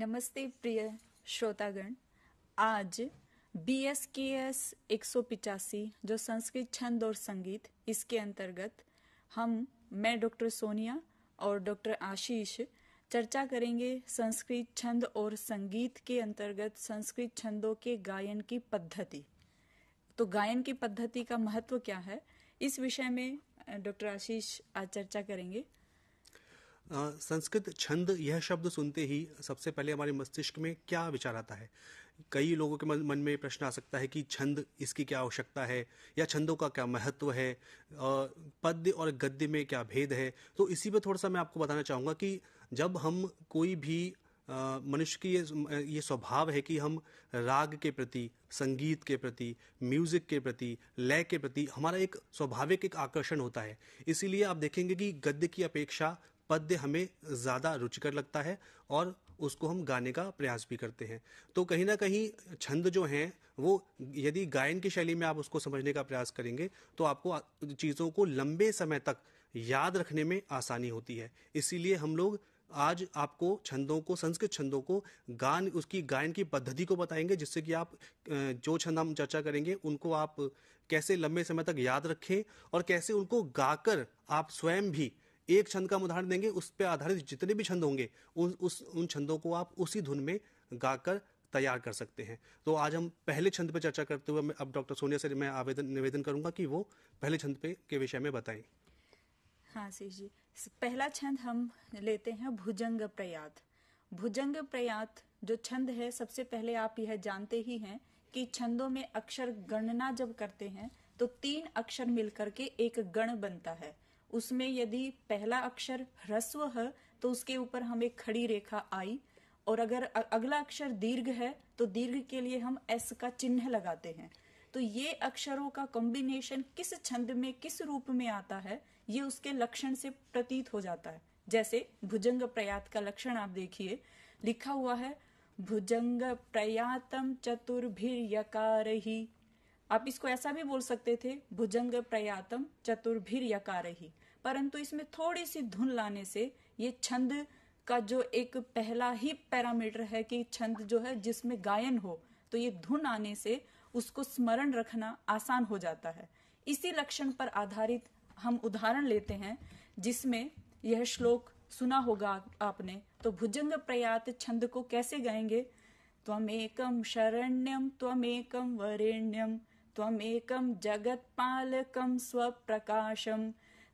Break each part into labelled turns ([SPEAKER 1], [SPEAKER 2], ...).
[SPEAKER 1] नमस्ते प्रिय श्रोतागण आज बी एस के एस एक सौ पिचासी जो संस्कृत छंद और संगीत इसके अंतर्गत हम मैं डॉक्टर सोनिया और डॉक्टर आशीष चर्चा करेंगे संस्कृत छंद और संगीत के अंतर्गत संस्कृत छंदों के गायन की पद्धति तो गायन की पद्धति का महत्व क्या है इस विषय में डॉक्टर आशीष आज चर्चा करेंगे
[SPEAKER 2] संस्कृत छंद यह शब्द सुनते ही सबसे पहले हमारे मस्तिष्क में क्या विचार आता है कई लोगों के मन, मन में प्रश्न आ सकता है कि छंद इसकी क्या आवश्यकता है या छंदों का क्या महत्व है पद्य और गद्य में क्या भेद है तो इसी पे थोड़ा सा मैं आपको बताना चाहूँगा कि जब हम कोई भी मनुष्य की ये ये स्वभाव है कि हम राग के प्रति संगीत के प्रति म्यूजिक के प्रति लय के प्रति हमारा एक स्वाभाविक एक आकर्षण होता है इसीलिए आप देखेंगे कि गद्य की अपेक्षा पद्य हमें ज़्यादा रुचिकर लगता है और उसको हम गाने का प्रयास भी करते हैं तो कहीं ना कहीं छंद जो हैं वो यदि गायन की शैली में आप उसको समझने का प्रयास करेंगे तो आपको चीज़ों को लंबे समय तक याद रखने में आसानी होती है इसीलिए हम लोग आज आपको छंदों को संस्कृत छंदों को गान उसकी गायन की पद्धति को बताएंगे जिससे कि आप जो छंद हम चर्चा करेंगे उनको आप कैसे लंबे समय तक याद रखें और कैसे उनको गाकर आप स्वयं भी एक छंद का उदाहरण देंगे उस पर आधारित जितने भी छंद होंगे उन उस उन छंदों को आप उसी धुन में गाकर तैयार कर सकते हैं तो आज हम पहले छंद पर चर्चा करते हुए अब डॉक्टर सोनिया से मैं आवेदन निवेदन करूंगा कि वो पहले छंद पे के विषय में बताएं
[SPEAKER 1] हाँ सी जी पहला छंद हम लेते हैं भुजंग प्रयात भुजंग प्रयात जो छंद है सबसे पहले आप यह जानते ही हैं कि छंदों में अक्षर गणना जब करते हैं तो तीन अक्षर मिलकर के एक गण बनता है उसमें यदि पहला अक्षर ह्रस्व है तो उसके ऊपर हमें खड़ी रेखा आई और अगर अगला अक्षर दीर्घ है तो दीर्घ के लिए हम एस का चिन्ह लगाते हैं तो ये अक्षरों का कॉम्बिनेशन किस छंद में किस रूप में आता है ये उसके लक्षण से प्रतीत हो जाता है जैसे भुजंग प्रयात का लक्षण आप देखिए लिखा हुआ है भुजंग प्रयातम चतुर्भिर्यकार ही आप इसको ऐसा भी बोल सकते थे भुजंग प्रयातम चतुर्भीर यकार ही परंतु इसमें थोड़ी सी धुन लाने से ये छंद का जो एक पहला ही पैरामीटर है कि छंद जो है जिसमें गायन हो तो ये धुन आने से उसको स्मरण रखना आसान हो जाता है इसी लक्षण पर आधारित हम उदाहरण लेते हैं जिसमें यह श्लोक सुना होगा आपने तो भुजंग प्रयात छंद को कैसे गाएंगे त्वेकम शरण्यम त्वेकम वरेण्यम त्वमेकं जगत्पालकं स्वप्रकाशं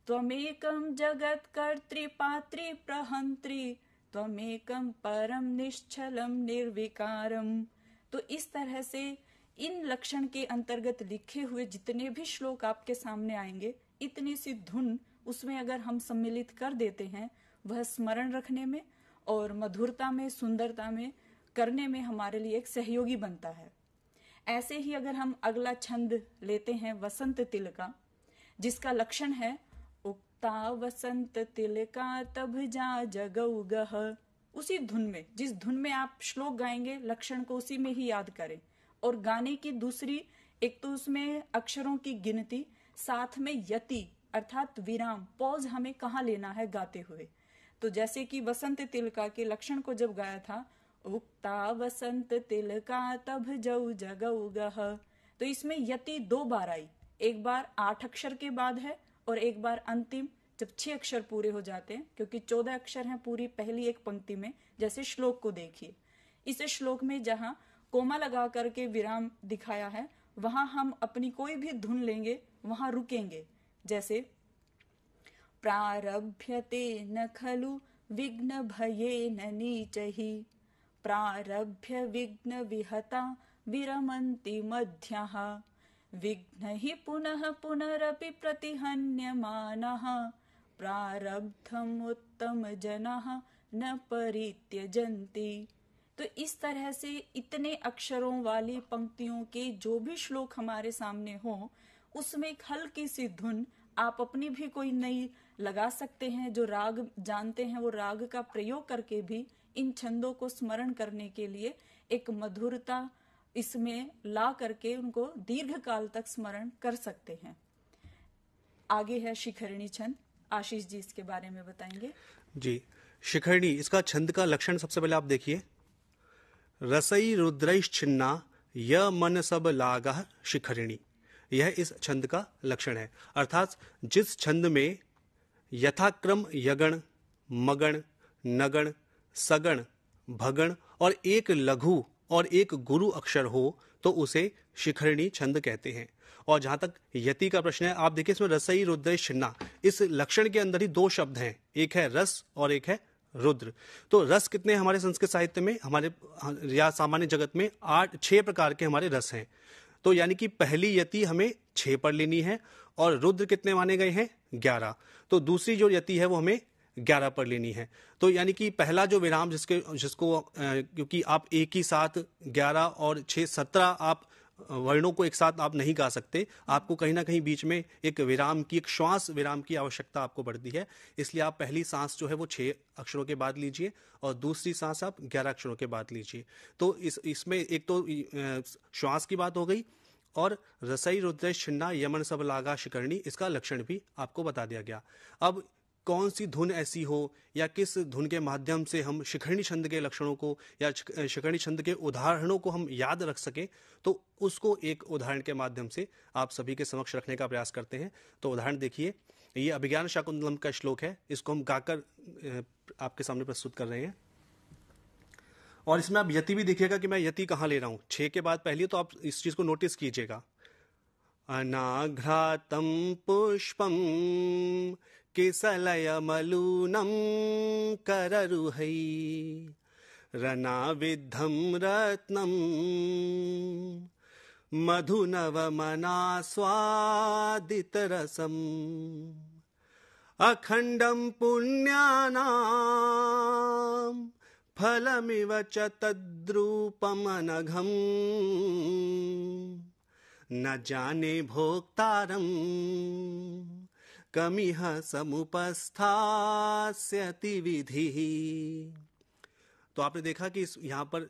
[SPEAKER 1] त्वमेकं जगत्कर्तृपात्रिप्रहन्त्रि त्वमेकं परम निश्चलम निर्विकारम तो इस तरह से इन लक्षण के अंतर्गत लिखे हुए जितने भी श्लोक आपके सामने आएंगे इतनी सी धुन उसमें अगर हम सम्मिलित कर देते हैं वह स्मरण रखने में और मधुरता में सुंदरता में करने में हमारे लिए एक सहयोगी बनता है ऐसे ही अगर हम अगला छंद लेते हैं वसंत तिल का जिसका लक्षण है उगता वसंत तिल का तब जा जगऊ गह उसी धुन में जिस धुन में आप श्लोक गाएंगे लक्षण को उसी में ही याद करें और गाने की दूसरी एक तो उसमें अक्षरों की गिनती साथ में यति अर्थात विराम पॉज हमें कहाँ लेना है गाते हुए तो जैसे कि वसंत तिलका के लक्षण को जब गाया था उक्ता वसंत तिल का तब जऊ जगऊ गह तो इसमें यति दो बार आई एक बार आठ अक्षर के बाद है और एक बार अंतिम जब छह अक्षर पूरे हो जाते हैं क्योंकि चौदह अक्षर हैं पूरी पहली एक पंक्ति में जैसे श्लोक को देखिए इस श्लोक में जहां कोमा लगा करके विराम दिखाया है वहां हम अपनी कोई भी धुन लेंगे वहां रुकेंगे जैसे प्रारभ्यते न खलु विघ्न भये न नीच ही प्रारभ्य विहता विरमन्ति मध्याः विघ्न हि पुनः पुनरपि प्रतिहन्यमानः प्रारब्धमुत्तमजनाः न परित्यजन्ति तो इस तरह से इतने अक्षरों वाली पंक्तियों के जो भी श्लोक हमारे सामने हो उसमें एक हल्की सी धुन आप अपनी भी कोई नई लगा सकते हैं जो राग जानते हैं वो राग का प्रयोग करके भी इन छंदों को स्मरण करने के लिए एक मधुरता इसमें ला करके उनको दीर्घ काल तक स्मरण कर सकते हैं आगे है शिखरणी छंद आशीष जी इसके बारे में बताएंगे
[SPEAKER 2] जी शिखरणी इसका छंद का लक्षण सबसे पहले आप देखिए रसई रुद्रैश छिन्ना य मन सब लागा शिखरिणी यह इस छंद का लक्षण है अर्थात जिस छंद में यथाक्रम यगण मगण नगण सगण भगण और एक लघु और एक गुरु अक्षर हो तो उसे शिखरणी छंद कहते हैं और जहां तक यति का प्रश्न है आप देखिए इसमें रसई रुद्र छिन्ना इस लक्षण के अंदर ही दो शब्द हैं एक है रस और एक है रुद्र तो रस कितने हमारे संस्कृत साहित्य में हमारे या सामान्य जगत में आठ छह प्रकार के हमारे रस हैं तो यानी कि पहली यति हमें छह पर लेनी है और रुद्र कितने माने गए हैं ग्यारह तो दूसरी जो यति है वो हमें ग्यारह पर लेनी है तो यानी कि पहला जो विराम जिसके जिसको क्योंकि आप एक ही साथ ग्यारह और छः सत्रह आप वर्णों को एक साथ आप नहीं गा सकते आपको कहीं ना कहीं बीच में एक विराम की एक श्वास विराम की आवश्यकता आपको पड़ती है इसलिए आप पहली सांस जो है वो छः अक्षरों के बाद लीजिए और दूसरी सांस आप ग्यारह अक्षरों के बाद लीजिए तो इस इसमें एक तो श्वास की बात हो गई और रसई रुद्रेश छिन्ना यमन सब लागा शिकरणी इसका लक्षण भी आपको बता दिया गया अब कौन सी धुन ऐसी हो या किस धुन के माध्यम से हम शिखरणी छंद के लक्षणों को या शिखरणी छंद के उदाहरणों को हम याद रख सकें तो उसको एक उदाहरण के माध्यम से आप सभी के समक्ष रखने का प्रयास करते हैं तो उदाहरण देखिए ये अभिज्ञान शाकुंतलम का श्लोक है इसको हम गाकर आपके सामने प्रस्तुत कर रहे हैं और इसमें आप यति भी देखिएगा कि मैं यति कहाँ ले रहा हूँ छः के बाद पहले तो आप इस चीज़ को नोटिस कीजिएगा अनाघ्रातम पुष्पम किसलयमलूनं कररुहै रनाविद्धं रत्नम् मधुनवमनास्वादितरसम् अखण्डं पुण्यानां फलमिव च तद्रूपमनघम् न जाने भोक्तारम् कमिह समुपस्थास्यति विधि तो आपने देखा कि यहां पर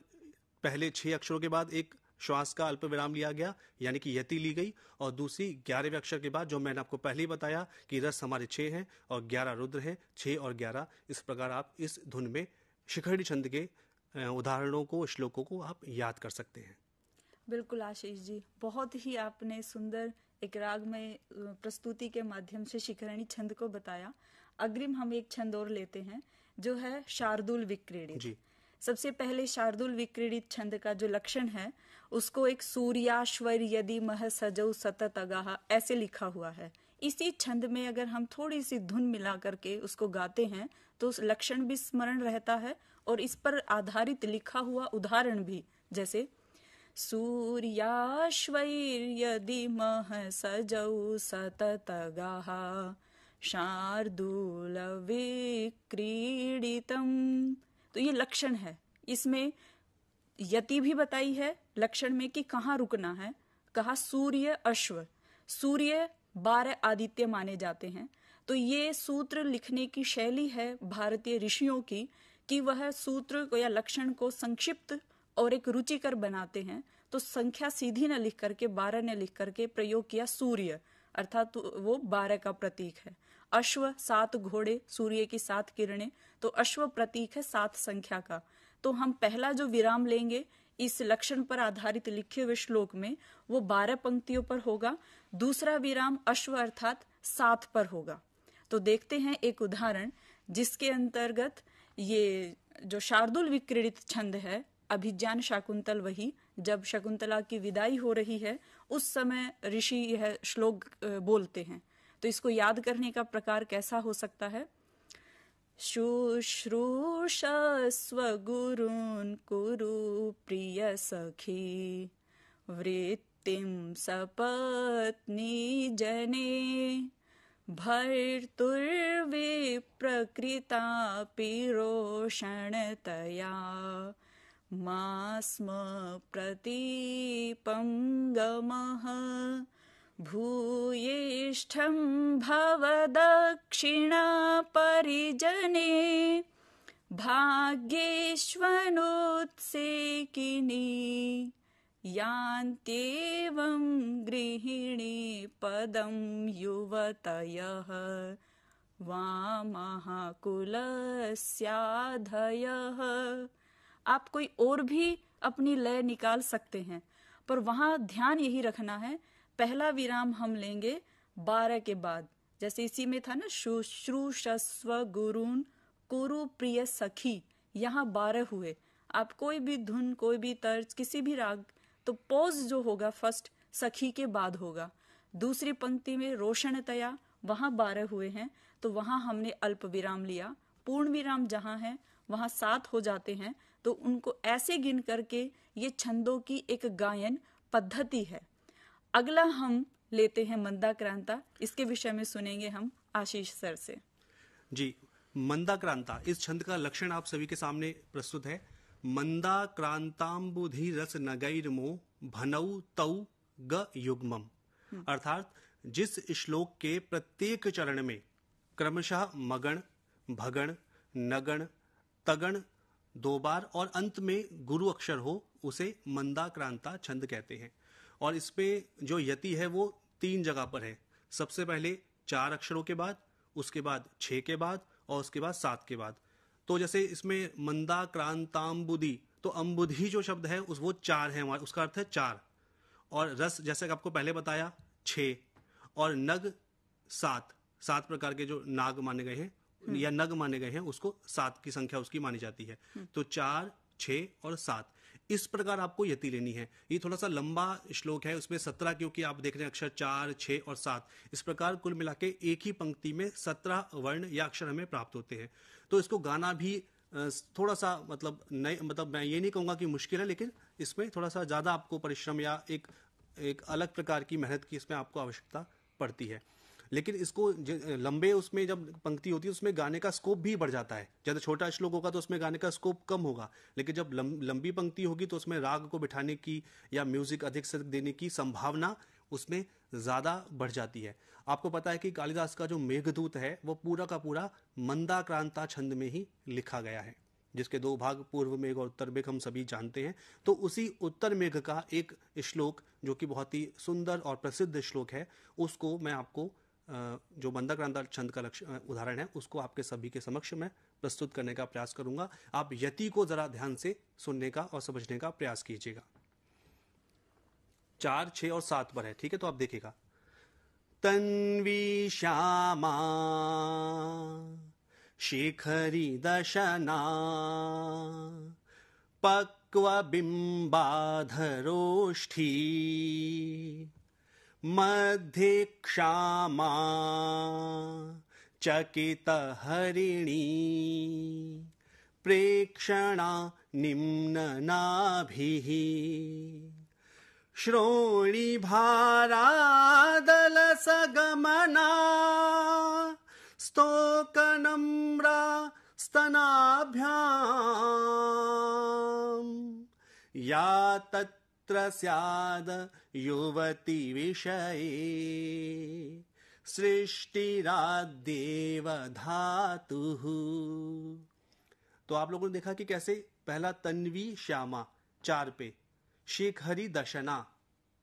[SPEAKER 2] पहले छह अक्षरों के बाद एक श्वास का अल्प विराम लिया गया यानी कि यति ली गई और दूसरी ग्यारहवें अक्षर के बाद जो मैंने आपको पहले ही बताया कि रस हमारे छः हैं और ग्यारह रुद्र हैं छः और ग्यारह इस प्रकार आप इस धुन में शिखरणी छंद के उदाहरणों को श्लोकों को आप याद कर सकते हैं
[SPEAKER 1] बिल्कुल आशीष जी बहुत ही आपने सुंदर एक राग में प्रस्तुति के माध्यम से शिखरणी छंद को बताया अग्रिम हम एक छंद और लेते हैं जो है शार्दुल विक्रीड़ित सबसे पहले शार्दुल विक्रीड़ित छंद का जो लक्षण है उसको एक सूर्याश्वर यदि मह सजो सतत अगाह ऐसे लिखा हुआ है इसी छंद में अगर हम थोड़ी सी धुन मिला करके उसको गाते हैं तो उस लक्षण भी स्मरण रहता है और इस पर आधारित लिखा हुआ उदाहरण भी जैसे सूर्याश्वैर्यदि मः सजौ सततगाः शार्दूलविक्रीडितम् तो ये लक्षण है इसमें यति भी बताई है लक्षण में कि कहाँ रुकना है कहा सूर्य अश्व सूर्य बारह आदित्य माने जाते हैं तो ये सूत्र लिखने की शैली है भारतीय ऋषियों की कि वह सूत्र को या लक्षण को संक्षिप्त और एक रुचिकर बनाते हैं तो संख्या सीधी न लिख करके बारह ने लिख करके प्रयोग किया सूर्य अर्थात वो बारह का प्रतीक है अश्व सात घोड़े सूर्य की सात किरणें तो अश्व प्रतीक है सात संख्या का तो हम पहला जो विराम लेंगे इस लक्षण पर आधारित लिखे हुए श्लोक में वो बारह पंक्तियों पर होगा दूसरा विराम अश्व अर्थात सात पर होगा तो देखते हैं एक उदाहरण जिसके अंतर्गत ये जो शार्दुल विक्रीड़ित छंद है अभिज्ञान शाकुंतल वही जब शकुंतला की विदाई हो रही है उस समय ऋषि यह श्लोक बोलते हैं तो इसको याद करने का प्रकार कैसा हो सकता है स्व गुरुन् कुरु प्रिय सखी वृत्तिं सपत्नी जने भर्तुर्विप्रकृतापि रोषणतया मा स्म प्रतीपङ्गमः भूयेष्ठम् भवदक्षिणा परिजने भाग्येश्वनोत्सेकिनी यान्त्येवं गृहिणी पदं युवतयः कुलस्याधयः आप कोई और भी अपनी लय निकाल सकते हैं पर वहां ध्यान यही रखना है पहला विराम हम लेंगे बारह के बाद जैसे इसी में था ना शुश्रूषा स्व कुरु प्रिय सखी यहाँ बारह हुए आप कोई भी धुन कोई भी तर्ज किसी भी राग तो पोज जो होगा फर्स्ट सखी के बाद होगा दूसरी पंक्ति में रोशनतया वहां बारह हुए हैं तो वहां हमने अल्प विराम लिया पूर्ण विराम जहां है वहां सात हो जाते हैं तो उनको ऐसे गिन करके ये छंदों की एक गायन पद्धति है अगला हम लेते हैं मंदा क्रांता इसके विषय में सुनेंगे हम आशीष सर से
[SPEAKER 2] जी मंदा क्रांता इस छंद का लक्षण आप सभी के सामने प्रस्तुत है मंदा क्रांताम्बुधि रस नगैर मो भनऊ तऊ ग युग्म हम्म। अर्थात जिस श्लोक के प्रत्येक चरण में क्रमशः मगण भगण नगण तगण दो बार और अंत में गुरु अक्षर हो उसे मंदाक्रांता छंद कहते हैं और इसमें जो यति है वो तीन जगह पर है सबसे पहले चार अक्षरों के बाद उसके बाद छ के बाद और उसके बाद सात के बाद तो जैसे इसमें मंदाक्रांताम्बुदी तो अम्बुधि जो शब्द है उस वो चार है उसका अर्थ है चार और रस जैसे आपको पहले बताया छ और नग सात सात प्रकार के जो नाग माने गए हैं हम्म। या नग माने गए हैं उसको सात की संख्या उसकी मानी जाती है हम्म। तो चार छ और सात इस प्रकार आपको यति लेनी है ये थोड़ा सा लंबा श्लोक है उसमें सत्रह क्योंकि आप देख रहे हैं अक्षर चार छ और सात इस प्रकार कुल मिला के एक ही पंक्ति में सत्रह वर्ण या अक्षर हमें प्राप्त होते हैं तो इसको गाना भी थोड़ा सा मतलब नहीं मतलब मैं ये नहीं कहूंगा कि मुश्किल है लेकिन इसमें थोड़ा सा ज़्यादा आपको परिश्रम या एक एक अलग प्रकार की मेहनत की इसमें आपको आवश्यकता पड़ती है लेकिन इसको लंबे उसमें जब पंक्ति होती है उसमें गाने का स्कोप भी बढ़ जाता है ज़्यादा छोटा श्लोक होगा तो उसमें गाने का स्कोप कम होगा लेकिन जब लंबी पंक्ति होगी तो उसमें राग को बिठाने की या म्यूज़िक अधिक से देने की संभावना उसमें ज़्यादा बढ़ जाती है आपको पता है कि कालिदास का जो मेघदूत है वो पूरा का पूरा मंदाक्रांता छंद में ही लिखा गया है जिसके दो भाग पूर्व मेघ और उत्तर मेघ हम सभी जानते हैं तो उसी उत्तर मेघ का एक श्लोक जो कि बहुत ही सुंदर और प्रसिद्ध श्लोक है उसको मैं आपको जो बंदा क्रांता छंद का लक्ष्य उदाहरण है उसको आपके सभी के समक्ष में प्रस्तुत करने का प्रयास करूंगा आप यति को ज़रा ध्यान से सुनने का और समझने का प्रयास कीजिएगा चार छ और सात पर है ठीक है तो आप देखिएगा तन्वी श्यामा शिखरी दशना पक्व बिंबाधरोष्ठी मध्ये क्षामा चकित हरिणी प्रेक्षणा निम्ननाभिः श्रोणिभारादलसगमना स्तोकनम्रा स्तनाभ्या या तत् कुत्र स्याद युवतिविषये सृष्टिराद्देव धातुः तो आप लोगों ने देखा कि कैसे पहला तन्वी श्यामा चार पे शेखहरी दशना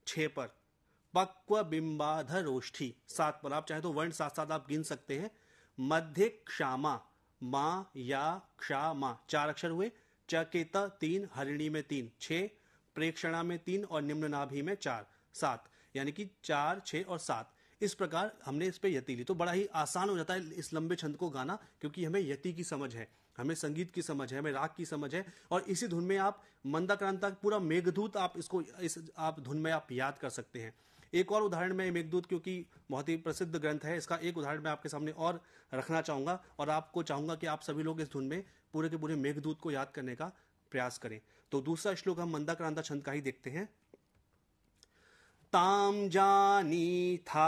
[SPEAKER 2] छ पर पक्व बिंबाधर ओष्ठी सात पर आप चाहे तो वर्ण साथ साथ आप गिन सकते हैं मध्य क्षामा मा या क्षामा चार अक्षर हुए चकेता तीन हरिणी में तीन छे प्रेक्षणा में तीन और निम्न नाभि में चार सात यानी कि चार छः और सात इस प्रकार हमने इस पे यति ली तो बड़ा ही आसान हो जाता है इस लंबे छंद को गाना क्योंकि हमें यति की समझ है हमें संगीत की समझ है हमें राग की समझ है और इसी धुन में आप मंदाक्रांता पूरा मेघदूत आप इसको इस आप धुन में आप याद कर सकते हैं एक और उदाहरण में मेघदूत क्योंकि बहुत ही प्रसिद्ध ग्रंथ है इसका एक उदाहरण मैं आपके सामने और रखना चाहूँगा और आपको चाहूँगा कि आप सभी लोग इस धुन में पूरे के पूरे मेघदूत को याद करने का प्रयास करें तो दूसरा श्लोक हम क्रांता छंद का ही देखते हैं ताम जानी था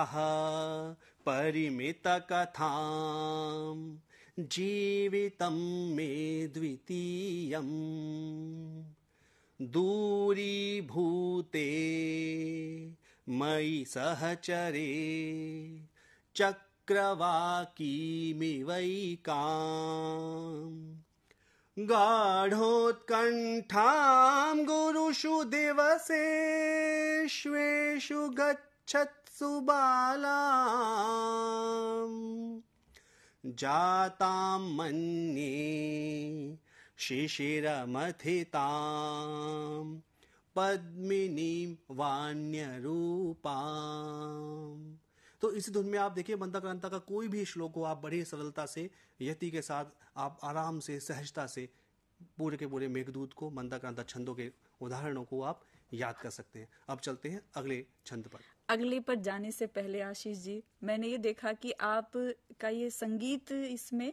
[SPEAKER 2] परिमित कथाम जीवितम मे द्वितीय दूरी भूते मई सहचरे चक्रवाकी चक्रवाकीमिवैकाम् गाढोत्कण्ठां गुरुषु दिवसेष्वेषु गच्छत्सु बाला जातां मन्ये शिशिरमथितां पद्मिनीं वाण्यरूपाम् तो इसी धुन में आप देखिए मंदाक्रांता का कोई भी श्लोक हो आप बड़ी सरलता से यति के साथ आप आराम से सहजता से पूरे के पूरे मेघदूत को मंदाक्रांता छंदों के उदाहरणों को आप याद कर सकते हैं अब चलते हैं अगले छंद पर
[SPEAKER 1] अगले पर जाने से पहले आशीष जी मैंने ये देखा कि आप का ये संगीत इसमें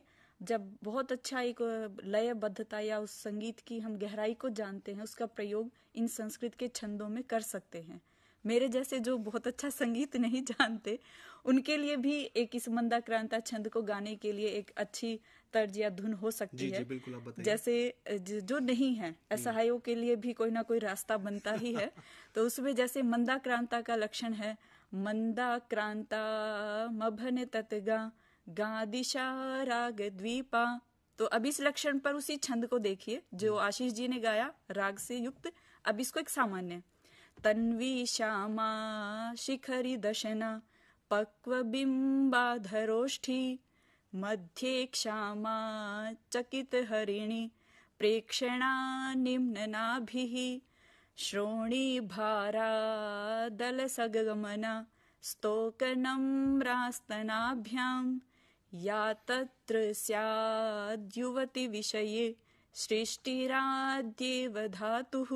[SPEAKER 1] जब बहुत अच्छा एक लयबद्धता या उस संगीत की हम गहराई को जानते हैं उसका प्रयोग इन संस्कृत के छंदों में कर सकते हैं मेरे जैसे जो बहुत अच्छा संगीत नहीं जानते उनके लिए भी एक इस मंदा क्रांता छंद को गाने के लिए एक अच्छी तर्ज या धुन हो सकती जी, है जी, बिल्कुल
[SPEAKER 2] आप जैसे
[SPEAKER 1] जो नहीं है हम्म। असहायों के लिए भी कोई ना कोई रास्ता बनता ही है तो उसमें जैसे मंदा क्रांता का लक्षण है मंदा क्रांता मभन तत्गा गा दिशा राग द्वीपा तो अब इस लक्षण पर उसी छंद को देखिए जो हम्म। आशीष जी ने गाया राग से युक्त अब इसको एक सामान्य तन्वी तन्वीक्ष्यामा शिखरिदशना पक्वबिम्बाधरोष्ठी मध्ये क्षामा चकितहरिणि प्रेक्षणा निम्ननाभिः श्रोणीभारादलसगमन स्तोकनम्रास्तनाभ्याम् या तत्र स्याद्युवतिविषये सृष्टिराद्येव धातुः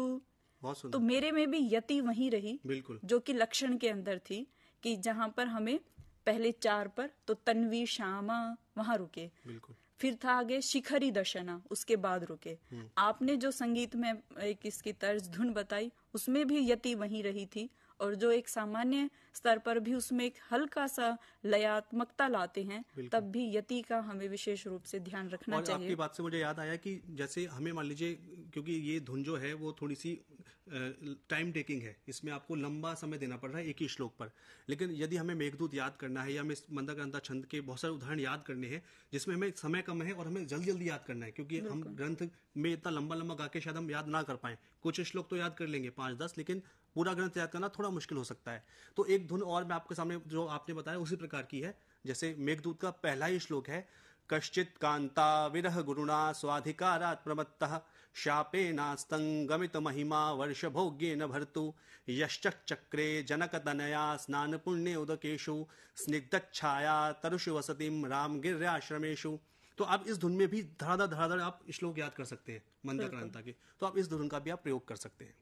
[SPEAKER 1] तो मेरे में भी यति वही रही बिल्कुल जो कि लक्षण के अंदर थी कि जहाँ पर हमें पहले चार पर तो तन्वी श्यामा वहां रुके बिल्कुल फिर था आगे शिखरी दशना उसके बाद रुके हम्म। आपने जो संगीत में एक इसकी तर्ज धुन बताई उसमें भी यति वही रही थी और जो एक सामान्य स्तर पर भी उसमें एक हल्का सा लयात्मकता लाते हैं तब भी यति का हमें विशेष रूप से ध्यान रखना और चाहिए आपकी
[SPEAKER 2] बात से मुझे याद आया कि जैसे हमें मान लीजिए क्योंकि ये धुन जो है वो थोड़ी सी टाइम टेकिंग है इसमें आपको लंबा समय देना पड़ रहा है एक ही श्लोक पर लेकिन यदि हमें मेघदूत याद करना है या हमें मंदाक्रांता छंद के बहुत सारे उदाहरण याद करने हैं जिसमें हमें समय कम है और हमें जल्दी जल्दी याद करना है क्योंकि हम ग्रंथ में इतना लंबा लंबा गा के शायद हम याद ना कर पाए कुछ श्लोक तो याद कर लेंगे पांच दस लेकिन पूरा ग्रंथ याद करना थोड़ा मुश्किल हो सकता है तो एक धुन और मैं आपके सामने जो आपने बताया उसी प्रकार की है जैसे मेघदूत का पहला ही श्लोक है कश्चित कांता विरह गुरुणा स्वाधिकारा प्रमत्त शापे नास्तंगमित महिमा वर्ष भोग्य न भर्तु यश्चक्रे जनक तनया स्नान पुण्य उदकेशु स्निग्ध छाया तरुष वसतिम राम गिर्याश्रमेशु तो आप इस धुन में भी धड़ाधड़ धड़ाधड़ आप श्लोक याद कर सकते हैं मंदाक्रांता के तो आप इस धुन का भी आप प्रयोग कर सकते हैं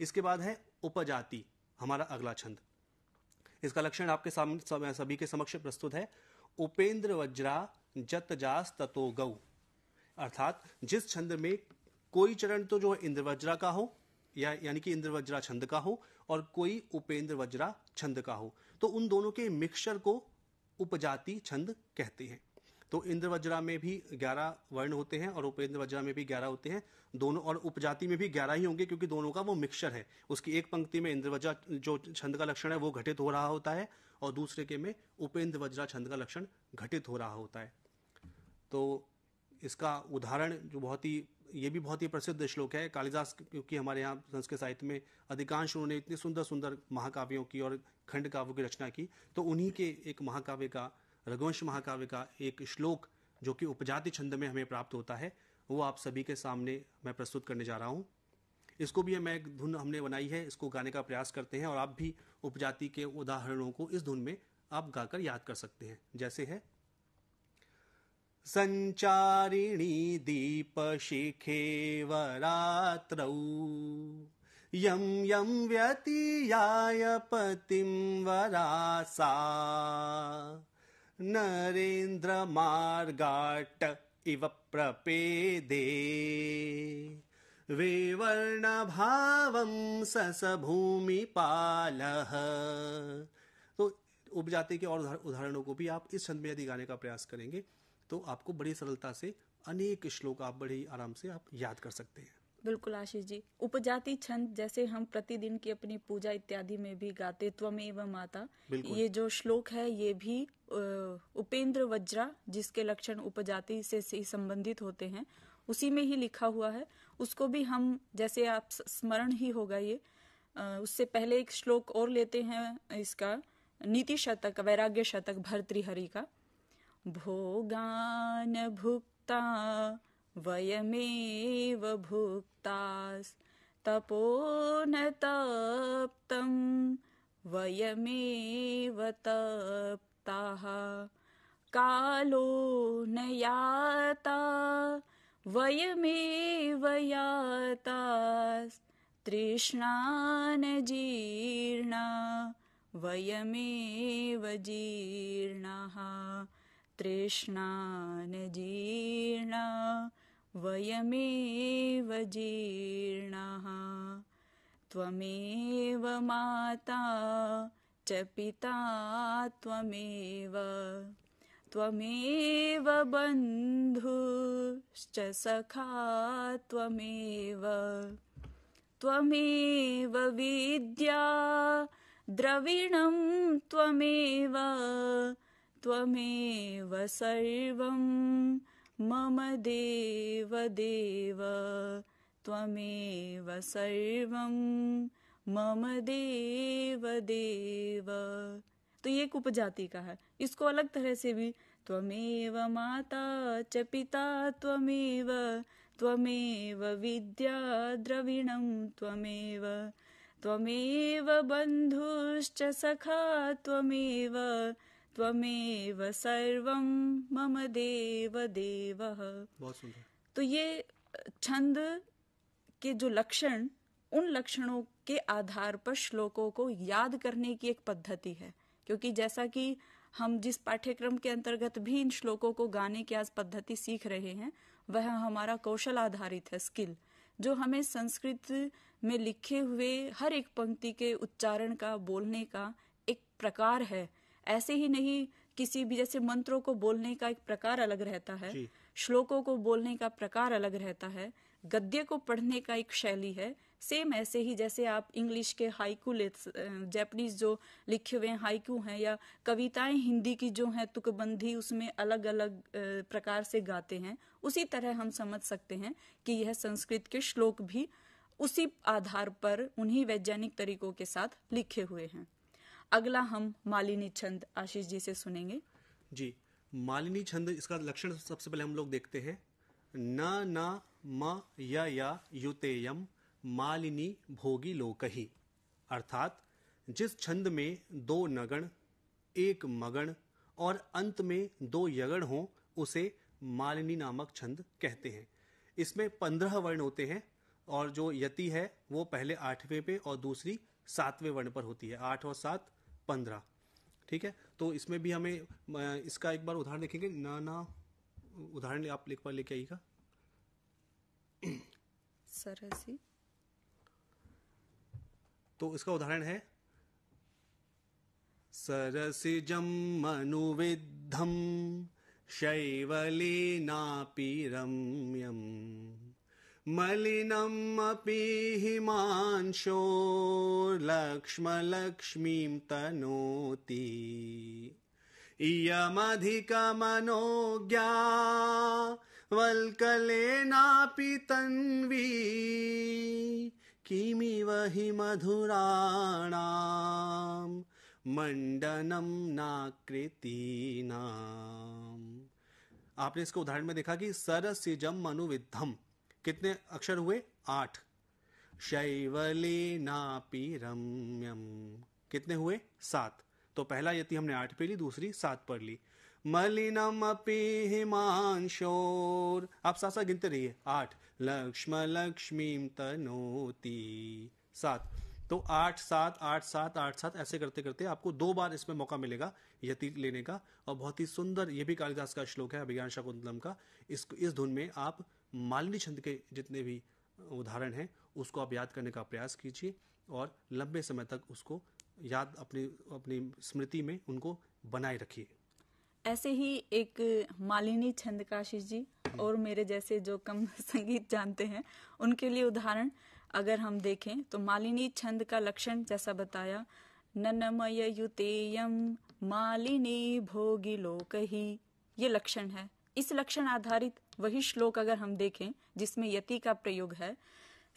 [SPEAKER 2] इसके बाद है उपजाति हमारा अगला छंद इसका लक्षण आपके सामने सभी के समक्ष प्रस्तुत है उपेंद्र वज्रा जत जास ततो गौ अर्थात जिस छंद में कोई चरण तो जो इंद्रवज्रा का हो या यानी कि इंद्रवज्रा छंद का हो और कोई उपेंद्र वज्रा छंद का हो तो उन दोनों के मिक्सचर को उपजाति छंद कहते हैं तो इंद्र वज्रा में भी ग्यारह वर्ण होते हैं और उपेंद्र वज्रा में भी ग्यारह होते हैं दोनों और उपजाति में भी ग्यारह ही होंगे क्योंकि दोनों का वो मिक्सचर है उसकी एक पंक्ति में इंद्र वज्रा जो छंद का लक्षण है वो घटित हो रहा होता है और दूसरे के में उपेंद्र वज्रा छंद का लक्षण घटित हो रहा होता है तो इसका उदाहरण जो बहुत ही ये भी बहुत ही प्रसिद्ध श्लोक है कालिदास क्योंकि हमारे यहाँ संस्कृत साहित्य में अधिकांश उन्होंने इतनी सुंदर सुंदर महाकाव्यों की और खंड काव्यों की रचना की तो उन्हीं के एक महाकाव्य का रघुवंश महाकाव्य का एक श्लोक जो कि उपजाति छंद में हमें प्राप्त होता है वो आप सभी के सामने मैं प्रस्तुत करने जा रहा हूँ इसको भी मैं एक धुन हमने बनाई है इसको गाने का प्रयास करते हैं और आप भी उपजाति के उदाहरणों को इस धुन में आप गाकर याद कर सकते हैं जैसे है संचारिणी दीप शिखे वरात्रौ यम यम व्यतीय पतिम वरासा मार्गाट इव प्रपेदे भूमि ससभूमिपालः तो उपजाति के और उदाहरणों को भी आप इस छंद में यदि गाने का प्रयास करेंगे तो आपको बड़ी सरलता से अनेक श्लोक आप बड़े आराम से आप याद कर सकते हैं
[SPEAKER 1] बिल्कुल आशीष जी उपजाति छंद जैसे हम प्रतिदिन की अपनी पूजा इत्यादि में भी गाते त्वमेव माता ये जो श्लोक है ये भी उपेंद्र वज्रा जिसके लक्षण उपजाति से, संबंधित होते हैं उसी में ही लिखा हुआ है उसको भी हम जैसे आप स्मरण ही होगा ये उससे पहले एक श्लोक और लेते हैं इसका नीति शतक वैराग्य शतक भर्तृहरि का भोगान भुक्ता वयमेव भुक्तास तपोन तप्तम वयमेव तप्त सकता कालो न याता वयमेव याता तृष्णा न जीर्णा वयमेव जीर्णः तृष्णा न जीर्णा वयमेव जीर्णः त्वमेव माता च पिता त्वमेव त्वमेव बन्धुश्च सखा त्वमेव त्वमेव विद्या द्रविणम् त्वमेव त्वमेव सर्वम् मम देवदेव त्वमेव सर्वम् मम देव देव तो ये एक उपजाति का है इसको अलग तरह से भी त्वमेव माता च पिता त्वमेव त्वमेव विद्या द्रविणम त्वमेव त्वमेव बंधुश्च सखा त्वमेव त्वमेव सर्वं मम देव देव बहुत सुंदर तो ये छंद के जो लक्षण उन लक्षणों के आधार पर श्लोकों को याद करने की एक पद्धति है क्योंकि जैसा कि हम जिस पाठ्यक्रम के अंतर्गत भी इन श्लोकों को गाने की आज पद्धति सीख रहे हैं वह हमारा कौशल आधारित है स्किल जो हमें संस्कृत में लिखे हुए हर एक पंक्ति के उच्चारण का बोलने का एक प्रकार है ऐसे ही नहीं किसी भी जैसे मंत्रों को बोलने का एक प्रकार अलग रहता है श्लोकों को बोलने का प्रकार अलग रहता है गद्य को पढ़ने का एक शैली है सेम ऐसे ही जैसे आप इंग्लिश के हाइकू ले जैपनीज जो लिखे हुए हाइकू हैं या कविताएं हिंदी की जो हैं तुकबंदी उसमें अलग अलग प्रकार से गाते हैं उसी तरह हम समझ सकते हैं कि यह संस्कृत के श्लोक भी उसी आधार पर उन्हीं वैज्ञानिक तरीकों के साथ लिखे हुए हैं अगला हम मालिनी छंद आशीष जी से सुनेंगे
[SPEAKER 2] जी मालिनी छंद इसका लक्षण सबसे पहले हम लोग देखते हैं न न म या या युतेयम मालिनी भोगी लोकही अर्थात जिस छंद में दो नगण एक मगण और अंत में दो यगण हो उसे मालिनी नामक छंद कहते हैं इसमें पंद्रह वर्ण होते हैं और जो यति है वो पहले आठवें पे और दूसरी सातवें वर्ण पर होती है आठ और सात पंद्रह ठीक है तो इसमें भी हमें इसका एक बार उदाहरण देखेंगे ना ना उदाहरण आप एक बार लेके आइएगा
[SPEAKER 1] सरसी
[SPEAKER 2] तो इसका उदाहरण है सरसिजं मनुविद्धं शैवलेनापि रम्यम् मलिनम् अपि हिमांशो लक्ष्मलक्ष्मीं तनोति मनोज्ञा वल्कलेनापि तन्वी किमिव हि मधुराणां मंडनम नाकृतीनाम आपने इसको उदाहरण में देखा कि सरसिजम मनुविद्धम कितने अक्षर हुए आठ शैवले नापी रम्यम कितने हुए सात तो पहला यति हमने आठ पे ली दूसरी सात पर ली मलिनम अपी हिमांशोर आप साथ साथ गिनते रहिए आठ लक्ष्म लक्ष्मी तनोती सात तो आठ सात आठ सात आठ सात ऐसे करते करते आपको दो बार इसमें मौका मिलेगा यति लेने का और बहुत ही सुंदर यह भी कालिदास का श्लोक है अभिज्ञान शाकुंतलम का इस इस धुन में आप मालिनी छंद के जितने भी उदाहरण हैं उसको आप याद करने का प्रयास कीजिए और लंबे समय तक उसको याद अपनी अपनी स्मृति में उनको बनाए रखिए
[SPEAKER 1] ऐसे ही एक मालिनी छंद काशी जी और मेरे जैसे जो कम संगीत जानते हैं उनके लिए उदाहरण अगर हम देखें तो मालिनी छंद का लक्षण जैसा बताया ननमय युतेयम मालिनी भोगी ही ये लक्षण है इस लक्षण आधारित वही श्लोक अगर हम देखें जिसमें यति का प्रयोग है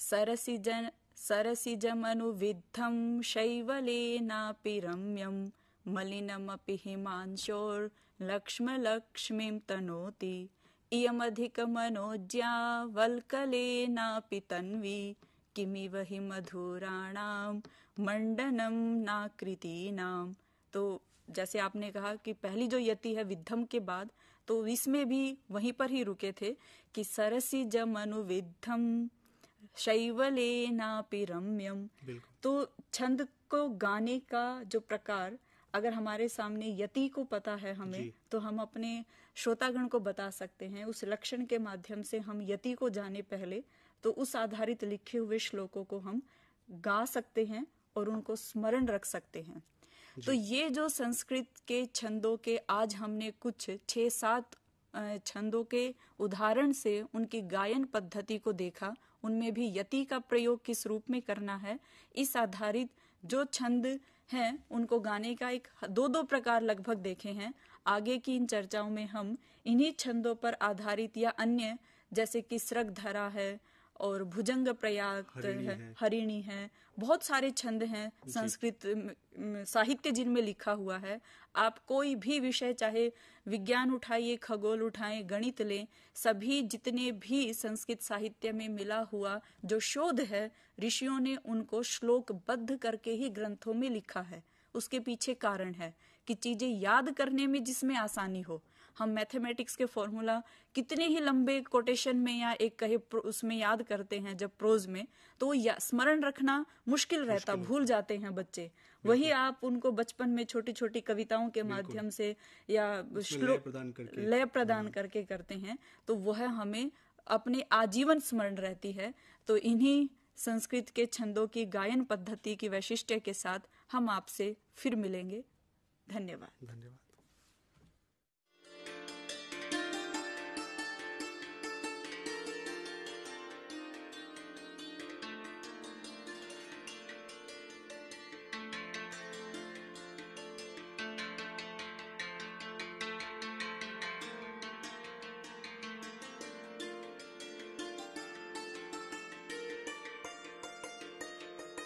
[SPEAKER 1] सरसी जन सरसी जमनुविद्धम शैवले नापि रम्यम मलिनम हिमांशोर लक्ष्म लक्ष्मी तनोति इयमधिक मनोज्या वल्कले नापि तन्वी किमिव हि मधुराणाम मंडनम नाकृतीनाम तो जैसे आपने कहा कि पहली जो यति है विद्धम के बाद तो इसमें भी वहीं पर ही रुके थे कि सरसी जमनु विद्धम शैवले नापि रम्यम तो छंद को गाने का जो प्रकार अगर हमारे सामने यति को पता है हमें तो हम अपने श्रोतागण को बता सकते हैं उस लक्षण के माध्यम से हम यति को जाने पहले तो उस आधारित लिखे हुए श्लोकों को हम गा सकते हैं और उनको स्मरण रख सकते हैं तो ये जो संस्कृत के छंदों के आज हमने कुछ छह सात छंदों के उदाहरण से उनकी गायन पद्धति को देखा उनमें भी यति का प्रयोग किस रूप में करना है इस आधारित जो छंद हैं उनको गाने का एक दो दो प्रकार लगभग देखे हैं आगे की इन चर्चाओं में हम इन्हीं छंदों पर आधारित या अन्य जैसे कि सृग धरा है और भुजंग प्रयाग हरिणी है, हरिणी है बहुत सारे छंद हैं संस्कृत साहित्य जिनमें लिखा हुआ है आप कोई भी विषय चाहे विज्ञान उठाइए खगोल उठाएं गणित लें सभी जितने भी संस्कृत साहित्य में मिला हुआ जो शोध है ऋषियों ने उनको श्लोक बद्ध करके ही ग्रंथों में लिखा है उसके पीछे कारण है कि चीजें याद करने में जिसमें आसानी हो हम मैथमेटिक्स के फॉर्मूला कितने ही लंबे कोटेशन में या एक कहे उसमें याद करते हैं जब प्रोज में तो स्मरण रखना मुश्किल रहता भूल जाते हैं बच्चे वही आप उनको बचपन में छोटी छोटी कविताओं के माध्यम से या श्लोक लय प्रदान हम्म। करके करते हैं तो वह हमें अपने आजीवन स्मरण रहती है तो इन्हीं संस्कृत के छंदों की गायन पद्धति की वैशिष्ट्य के साथ हम आपसे फिर मिलेंगे धन्यवाद धन्यवाद